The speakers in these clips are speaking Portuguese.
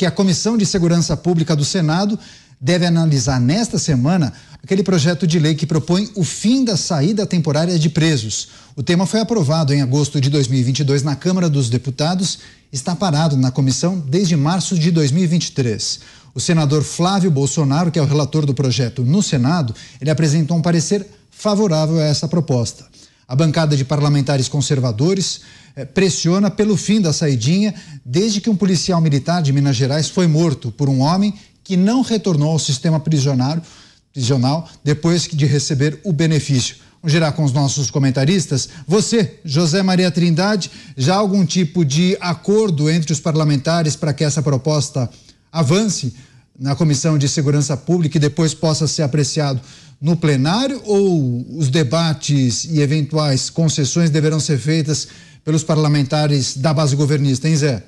porque a Comissão de Segurança Pública do Senado deve analisar nesta semana aquele projeto de lei que propõe o fim da saída temporária de presos. O tema foi aprovado em agosto de 2022 na Câmara dos Deputados, está parado na comissão desde março de 2023. O senador Flávio Bolsonaro, que é o relator do projeto no Senado, ele apresentou um parecer favorável a essa proposta. A bancada de parlamentares conservadores eh, pressiona pelo fim da saidinha desde que um policial militar de Minas Gerais foi morto por um homem que não retornou ao sistema prisionário, prisional depois de receber o benefício. Vamos gerar com os nossos comentaristas. Você, José Maria Trindade, já há algum tipo de acordo entre os parlamentares para que essa proposta avance na Comissão de Segurança Pública e depois possa ser apreciado no plenário ou os debates e eventuais concessões deverão ser feitas pelos parlamentares da base governista, hein, Zé?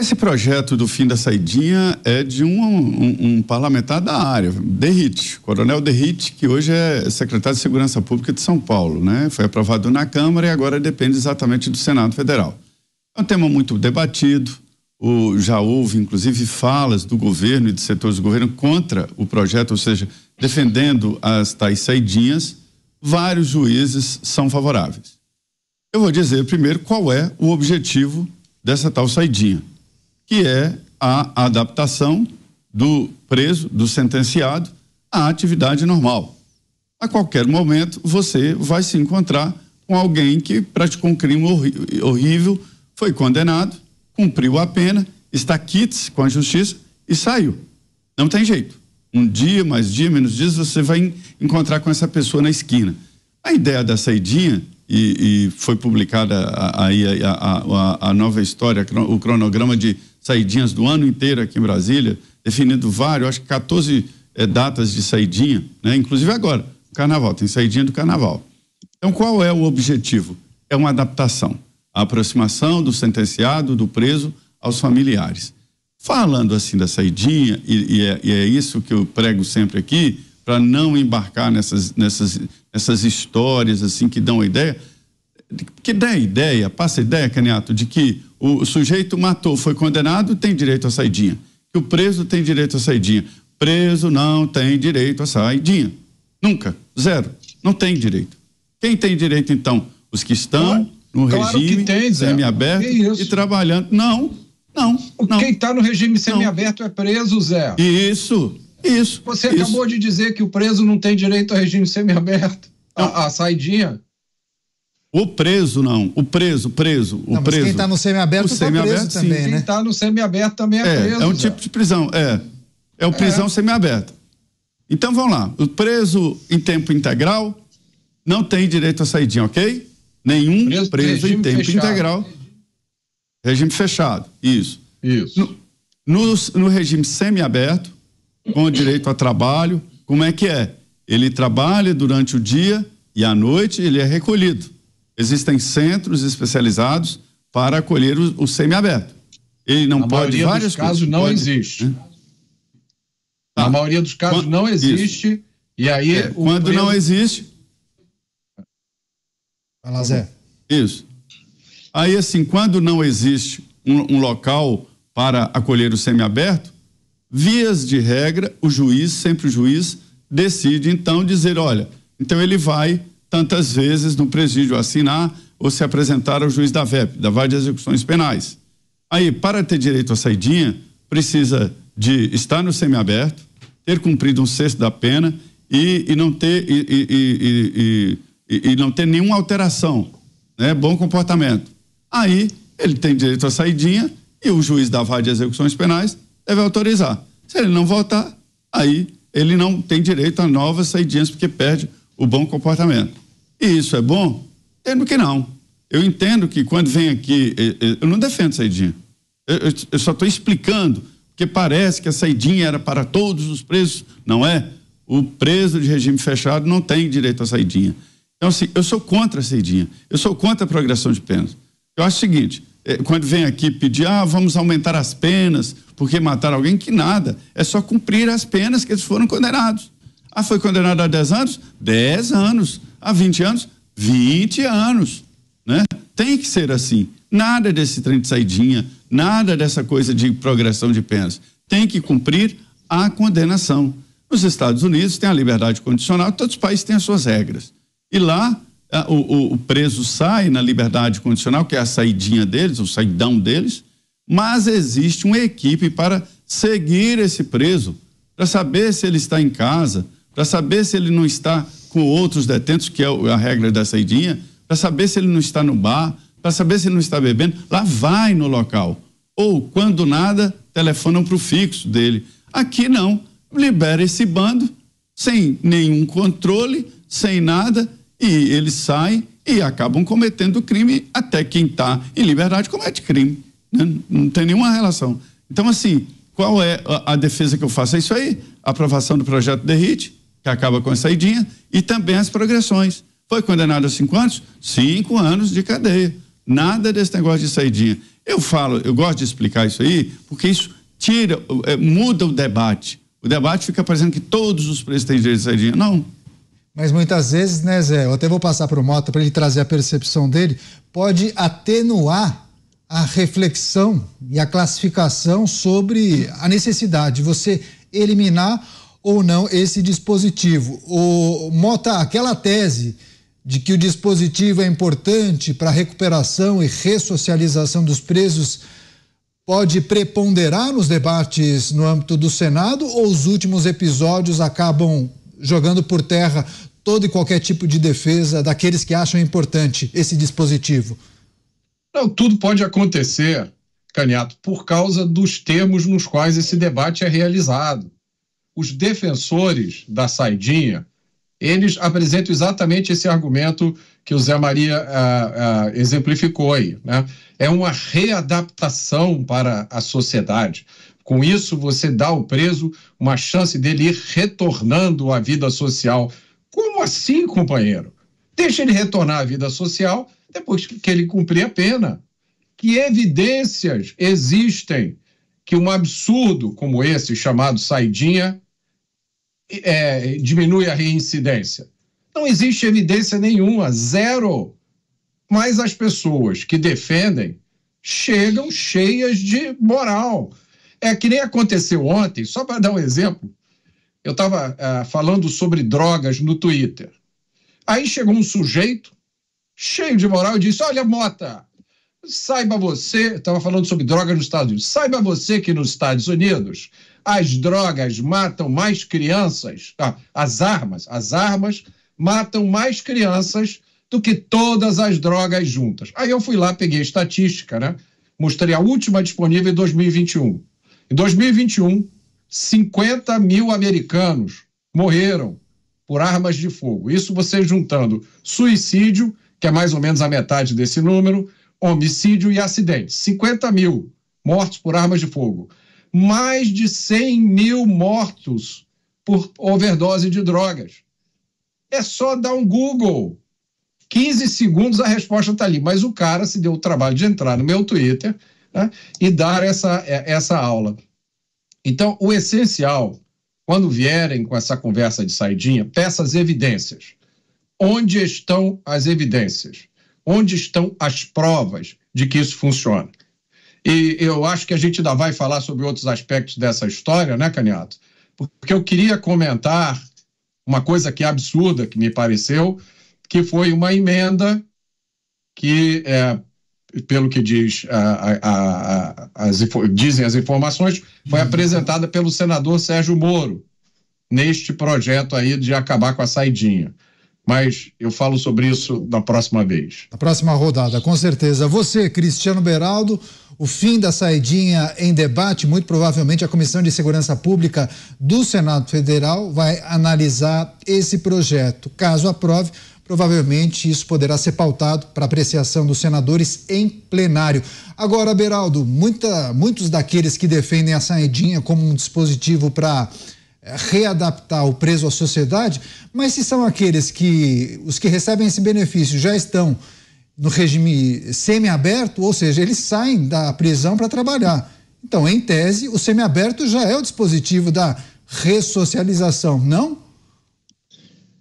Esse projeto do fim da saidinha é de um, um, um parlamentar da área, Derrite, Coronel Derrite, que hoje é secretário de Segurança Pública de São Paulo, né? Foi aprovado na Câmara e agora depende exatamente do Senado Federal. É um tema muito debatido, o, já houve inclusive falas do governo e de setores do governo contra o projeto, ou seja, defendendo as tais saidinhas, vários juízes são favoráveis. Eu vou dizer primeiro qual é o objetivo dessa tal saidinha, que é a adaptação do preso, do sentenciado, à atividade normal. A qualquer momento você vai se encontrar com alguém que praticou um crime horrível, foi condenado, cumpriu a pena, está quites com a justiça e saiu. Não tem jeito um dia, mais dia, menos dias, você vai encontrar com essa pessoa na esquina. A ideia da saidinha, e, e foi publicada aí a, a, a, a, nova história, o cronograma de saidinhas do ano inteiro aqui em Brasília, definindo vários, acho que 14 é, eh, datas de saidinha, né? inclusive agora, carnaval, tem saidinha do carnaval. Então, qual é o objetivo? É uma adaptação, a aproximação do sentenciado, do preso aos familiares. Falando assim da saidinha, e, e, é, e é, isso que eu prego sempre aqui, para não embarcar nessas, nessas, nessas histórias assim que dão a ideia, que dá ideia, passa a ideia, Caniato, de que o sujeito matou, foi condenado, tem direito à saidinha. Que o preso tem direito à saidinha. Preso não tem direito à saidinha. Nunca. Zero. Não tem direito. Quem tem direito, então? Os que estão no claro regime semi semiaberto é e trabalhando. Não, não, não. Quem está no regime semiaberto não. é preso, Zé. Isso, isso. Você isso. acabou de dizer que o preso não tem direito ao regime semiaberto, a, a saidinha. O preso não, o preso, preso, o preso. Mas quem está no semiaberto, o semiaberto tá preso sim. também, quem né? Quem está no semiaberto também é, é preso. É um Zé. tipo de prisão, é. É o é. prisão é. semiaberta. Então vamos lá, o preso em tempo integral não tem direito à saidinha, ok? Nenhum preso, preso em tempo fechado. integral Regime fechado, isso. Isso. No, no, no regime semiaberto, com direito a trabalho, como é que é? Ele trabalha durante o dia e à noite ele é recolhido. Existem centros especializados para acolher o, o semiaberto. Ele não Na pode várias casos coisas, não pode, existe. Né? Tá. Na maioria dos casos quando, não existe. E aí é, quando preso... não existe Vai lá, Zé. Isso. Aí, assim, quando não existe um, um local para acolher o semiaberto, vias de regra, o juiz, sempre o juiz, decide então dizer: olha, então ele vai tantas vezes no presídio assinar ou se apresentar ao juiz da VEP, da Vara de Execuções Penais. Aí, para ter direito à saidinha, precisa de estar no semiaberto, ter cumprido um sexto da pena e, e não ter e, e, e, não ter nenhuma alteração, né? Bom comportamento. Aí ele tem direito à saidinha e o juiz da vara de execuções penais deve autorizar. Se ele não votar, aí ele não tem direito a novas saidinhas porque perde o bom comportamento. E isso é bom? Entendo que não. Eu entendo que quando vem aqui, eu não defendo saidinha. Eu, eu, eu só estou explicando, porque parece que a saidinha era para todos os presos. Não é? O preso de regime fechado não tem direito à saidinha. Então, assim, eu sou contra a saidinha. Eu sou contra a progressão de penas. Eu acho o seguinte, eh, quando vem aqui pedir, ah, vamos aumentar as penas porque matar alguém, que nada. É só cumprir as penas que eles foram condenados. Ah, foi condenado a 10 anos? 10 anos. A 20 anos? 20 anos. Né? Tem que ser assim. Nada desse trem de saidinha, nada dessa coisa de progressão de penas. Tem que cumprir a condenação. Nos Estados Unidos tem a liberdade condicional, todos os países têm as suas regras. E lá ah, o, o, o preso sai na liberdade condicional, que é a saidinha deles, o saidão deles, mas existe uma equipe para seguir esse preso, para saber se ele está em casa, para saber se ele não está com outros detentos, que é a regra da saidinha, para saber se ele não está no bar, para saber se ele não está bebendo. Lá vai no local. Ou, quando nada, telefonam para o fixo dele. Aqui não. Libera esse bando, sem nenhum controle, sem nada, e eles saem e acabam cometendo crime até quem está em liberdade comete crime. Né? Não tem nenhuma relação. Então, assim, qual é a, a, defesa que eu faço? É isso aí, aprovação do projeto de RIT, que acaba com a saidinha, e também as progressões. Foi condenado a cinco anos? Cinco anos de cadeia. Nada desse negócio de saidinha. Eu falo, eu gosto de explicar isso aí, porque isso tira, é, muda o debate. O debate fica parecendo que todos os presos têm direito de saidinha. Não, mas muitas vezes, né, Zé? Eu até vou passar para o Mota para ele trazer a percepção dele. Pode atenuar a reflexão e a classificação sobre a necessidade de você eliminar ou não esse dispositivo. O Mota, aquela tese de que o dispositivo é importante para a recuperação e ressocialização dos presos pode preponderar nos debates no âmbito do Senado ou os últimos episódios acabam jogando por terra todo e qualquer tipo de defesa daqueles que acham importante esse dispositivo? Não, tudo pode acontecer, Caniato, por causa dos termos nos quais esse debate é realizado. Os defensores da saidinha, eles apresentam exatamente esse argumento que o Zé Maria ah, ah, exemplificou aí. Né? É uma readaptação para a sociedade. Com isso, você dá ao preso uma chance dele ir retornando à vida social como assim, companheiro? Deixa ele retornar à vida social depois que ele cumprir a pena. Que evidências existem que um absurdo como esse, chamado saidinha, é, diminui a reincidência? Não existe evidência nenhuma, zero. Mas as pessoas que defendem chegam cheias de moral. É que nem aconteceu ontem, só para dar um exemplo, eu estava ah, falando sobre drogas no Twitter. Aí chegou um sujeito cheio de moral e disse: Olha, Mota, saiba você, estava falando sobre drogas nos Estados Unidos, saiba você que nos Estados Unidos as drogas matam mais crianças, ah, as armas, as armas matam mais crianças do que todas as drogas juntas. Aí eu fui lá, peguei a estatística, né? Mostrei a última disponível em 2021. Em 2021, 50 mil americanos morreram por armas de fogo. Isso você juntando suicídio, que é mais ou menos a metade desse número, homicídio e acidente. 50 mil mortos por armas de fogo. Mais de 100 mil mortos por overdose de drogas. É só dar um Google. 15 segundos a resposta está ali. Mas o cara se deu o trabalho de entrar no meu Twitter né, e dar essa, é, essa aula. Então, o essencial, quando vierem com essa conversa de saidinha, peça as evidências. Onde estão as evidências? Onde estão as provas de que isso funciona? E eu acho que a gente ainda vai falar sobre outros aspectos dessa história, né, Caniato? Porque eu queria comentar uma coisa que é absurda, que me pareceu, que foi uma emenda que é, pelo que diz a, a, a, as, dizem as informações, foi apresentada pelo senador Sérgio Moro neste projeto aí de acabar com a saidinha. Mas eu falo sobre isso na próxima vez. Na próxima rodada, com certeza. Você, Cristiano Beraldo, o fim da saidinha em debate, muito provavelmente a Comissão de Segurança Pública do Senado Federal vai analisar esse projeto. Caso aprove, Provavelmente isso poderá ser pautado para apreciação dos senadores em plenário. Agora, Beraldo, muita, muitos daqueles que defendem a saedinha como um dispositivo para eh, readaptar o preso à sociedade, mas se são aqueles que os que recebem esse benefício já estão no regime semiaberto, ou seja, eles saem da prisão para trabalhar. Então, em tese, o semiaberto já é o dispositivo da ressocialização, não?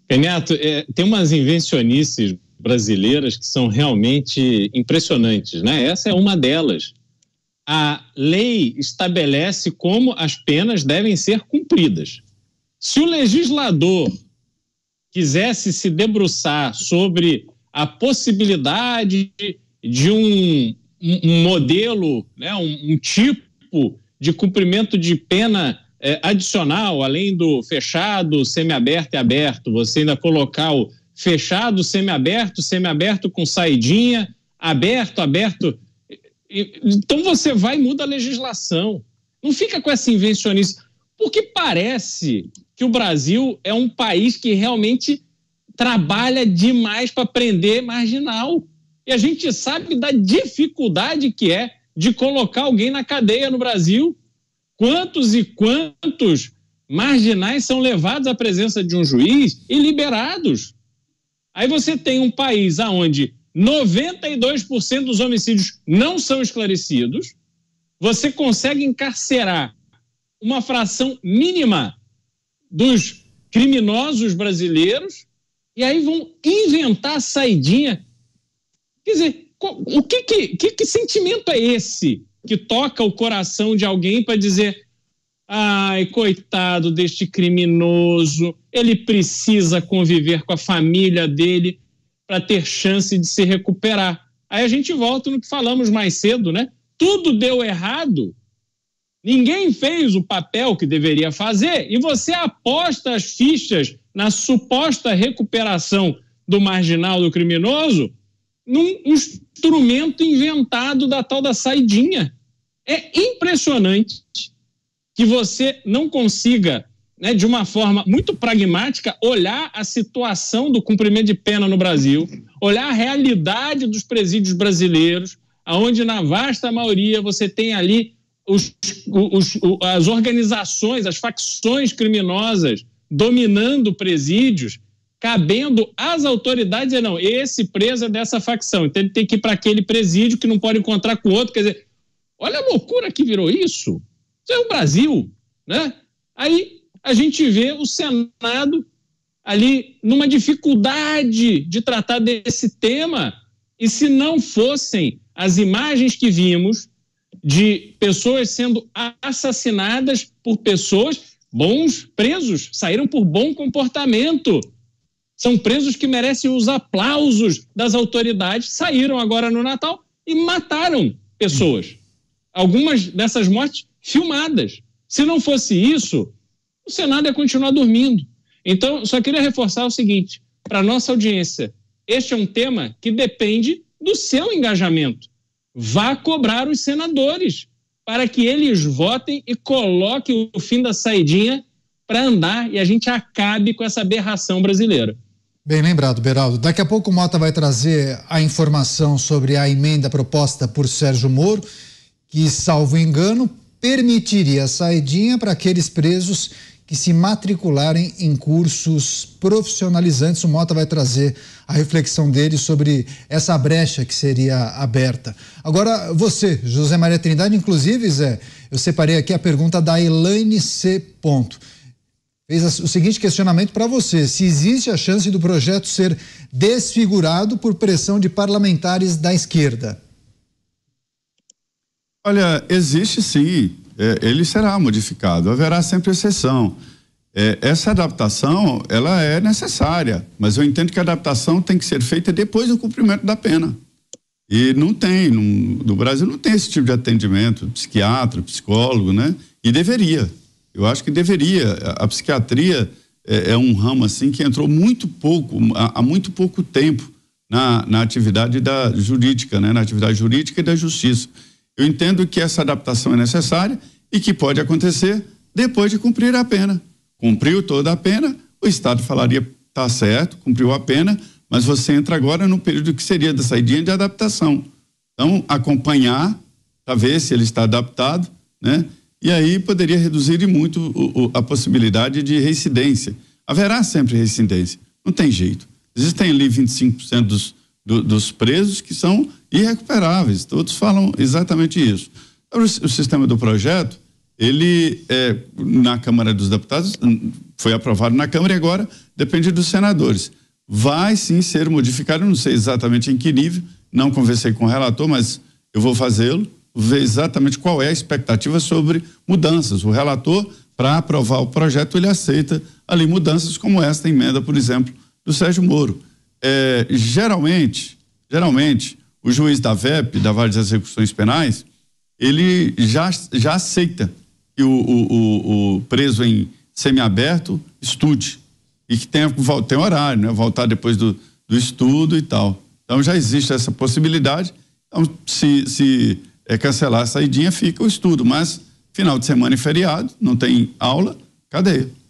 Renato, é, tem umas invencionices brasileiras que são realmente impressionantes, né? Essa é uma delas. A lei estabelece como as penas devem ser cumpridas. Se o legislador quisesse se debruçar sobre a possibilidade de um, um modelo, né, um, um tipo de cumprimento de pena é, adicional, além do fechado, semiaberto e aberto, você ainda colocar o fechado, semiaberto, semiaberto com saidinha, aberto, aberto. Então você vai e muda a legislação. Não fica com essa invencionice. Porque parece que o Brasil é um país que realmente trabalha demais para prender marginal. E a gente sabe da dificuldade que é de colocar alguém na cadeia no Brasil. Quantos e quantos marginais são levados à presença de um juiz e liberados? Aí você tem um país onde 92% dos homicídios não são esclarecidos, você consegue encarcerar uma fração mínima dos criminosos brasileiros e aí vão inventar saidinha. Quer dizer, o que, que, que, que sentimento é esse que toca o coração de alguém para dizer: ai, coitado deste criminoso, ele precisa conviver com a família dele para ter chance de se recuperar. Aí a gente volta no que falamos mais cedo, né? Tudo deu errado, ninguém fez o papel que deveria fazer e você aposta as fichas na suposta recuperação do marginal, do criminoso, num instrumento inventado da tal da saidinha. É impressionante que você não consiga, né, de uma forma muito pragmática, olhar a situação do cumprimento de pena no Brasil, olhar a realidade dos presídios brasileiros, aonde na vasta maioria você tem ali os, os, as organizações, as facções criminosas dominando presídios, cabendo às autoridades não, esse preso é dessa facção, então ele tem que ir para aquele presídio que não pode encontrar com outro, quer dizer, Olha a loucura que virou isso. Isso é o Brasil, né? Aí a gente vê o Senado ali numa dificuldade de tratar desse tema. E se não fossem as imagens que vimos de pessoas sendo assassinadas por pessoas, bons presos, saíram por bom comportamento. São presos que merecem os aplausos das autoridades, saíram agora no Natal e mataram pessoas algumas dessas mortes filmadas. Se não fosse isso, o Senado ia continuar dormindo. Então, só queria reforçar o seguinte: para nossa audiência, este é um tema que depende do seu engajamento. Vá cobrar os senadores para que eles votem e coloquem o fim da saidinha para andar e a gente acabe com essa aberração brasileira. Bem lembrado, Beraldo. Daqui a pouco o Mota vai trazer a informação sobre a emenda proposta por Sérgio Moro que, salvo engano, permitiria a saidinha para aqueles presos que se matricularem em cursos profissionalizantes. O Mota vai trazer a reflexão dele sobre essa brecha que seria aberta. Agora, você, José Maria Trindade, inclusive, Zé, eu separei aqui a pergunta da Elaine C. Ponto. Fez o seguinte questionamento para você: se existe a chance do projeto ser desfigurado por pressão de parlamentares da esquerda? Olha, existe sim, é, ele será modificado, haverá sempre exceção. É, essa adaptação, ela é necessária, mas eu entendo que a adaptação tem que ser feita depois do cumprimento da pena. E não tem, não, no Brasil não tem esse tipo de atendimento, psiquiatra, psicólogo, né? E deveria. Eu acho que deveria. A, a psiquiatria é, é, um ramo assim que entrou muito pouco, há, muito pouco tempo na, na atividade da jurídica, né? Na atividade jurídica e da justiça. Eu entendo que essa adaptação é necessária e que pode acontecer depois de cumprir a pena. Cumpriu toda a pena, o Estado falaria: tá certo, cumpriu a pena, mas você entra agora no período que seria da saída de adaptação. Então, acompanhar para ver se ele está adaptado, né? E aí poderia reduzir muito o, o, a possibilidade de reincidência. Haverá sempre reincidência, não tem jeito. Existem ali 25% dos, do, dos presos que são irrecuperáveis. Todos falam exatamente isso. O, o sistema do projeto, ele é, na Câmara dos Deputados hum, foi aprovado na Câmara e agora depende dos senadores. Vai sim ser modificado, não sei exatamente em que nível, não conversei com o relator, mas eu vou fazê-lo, ver exatamente qual é a expectativa sobre mudanças. O relator, para aprovar o projeto, ele aceita ali mudanças como esta emenda, por exemplo, do Sérgio Moro é, geralmente, geralmente, o juiz da VEP, da Vara de Execuções Penais, ele já, já aceita que o, o, o, preso em semiaberto estude e que tenha, tem horário, né? Voltar depois do, do estudo e tal. Então já existe essa possibilidade. Então, se, se é, cancelar a saidinha, fica o estudo. Mas final de semana e feriado, não tem aula, cadeia.